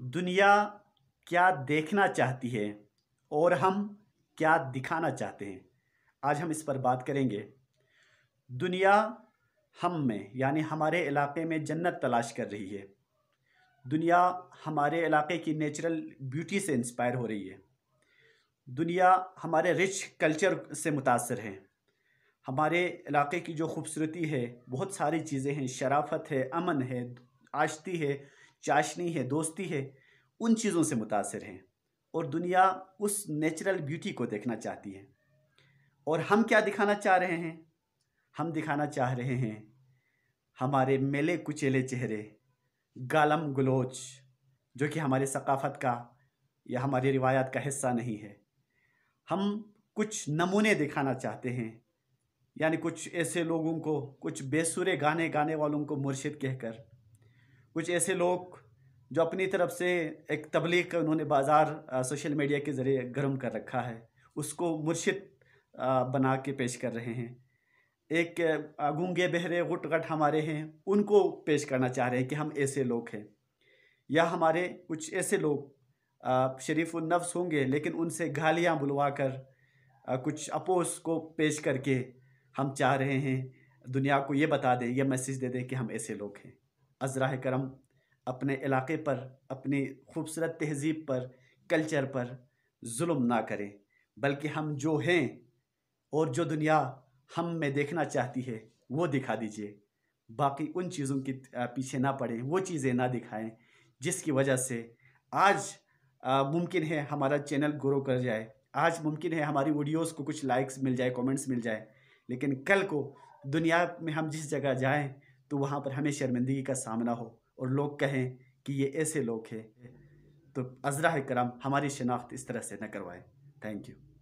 दुनिया क्या देखना चाहती है और हम क्या दिखाना चाहते हैं आज हम इस पर बात करेंगे दुनिया हम में यानी हमारे इलाके में जन्नत तलाश कर रही है दुनिया हमारे इलाके की नेचुरल ब्यूटी से इंस्पायर हो रही है दुनिया हमारे रिच कल्चर से मुतासर है हमारे इलाके की जो खूबसूरती है बहुत सारी चीज़ें हैं शराफत है अमन है आशती है चाशनी है दोस्ती है उन चीज़ों से मुतासर हैं और दुनिया उस नेचुरल ब्यूटी को देखना चाहती है और हम क्या दिखाना चाह रहे हैं हम दिखाना चाह रहे हैं हमारे मेले कुचेले चेहरे गालम गलोच जो कि हमारे सकाफ़त का या हमारी रिवायात का हिस्सा नहीं है हम कुछ नमूने दिखाना चाहते हैं यानी कुछ ऐसे लोगों को कुछ बेसुरे गाने गाने वालों को मुर्शिद कहकर कुछ ऐसे लोग जो अपनी तरफ से एक तबलीग का उन्होंने बाज़ार सोशल मीडिया के ज़रिए गर्म कर रखा है उसको मुर्शिद बना के पेश कर रहे हैं एक गूँगे बहरे गुट गट हमारे हैं उनको पेश करना चाह रहे हैं कि हम ऐसे लोग हैं या हमारे कुछ ऐसे लोग शरीफ नफ्स होंगे लेकिन उनसे गालियाँ बुलवा कर कुछ अपोस को पेश करके हम चाह रहे हैं दुनिया को ये बता दें यह मैसेज दे दें कि हम ऐसे लोग हैं अजरा करम अपने इलाके पर अपनी खूबसूरत तहजीब पर कल्चर पर जुल्म ना करें बल्कि हम जो हैं और जो दुनिया हम में देखना चाहती है वो दिखा दीजिए बाकी उन चीज़ों के पीछे ना पड़ें वो चीज़ें ना दिखाएं जिसकी वजह से आज मुमकिन है हमारा चैनल ग्रो कर जाए आज मुमकिन है हमारी वीडियोस को कुछ लाइक्स मिल जाए कमेंट्स मिल जाए लेकिन कल को दुनिया में हम जिस जगह जाएं तो वहाँ पर हमें शर्मिंदगी का सामना हो और लोग कहें कि ये ऐसे लोग हैं तो अजरा कराम हमारी शनाख्त इस तरह से न करवाएं थैंक यू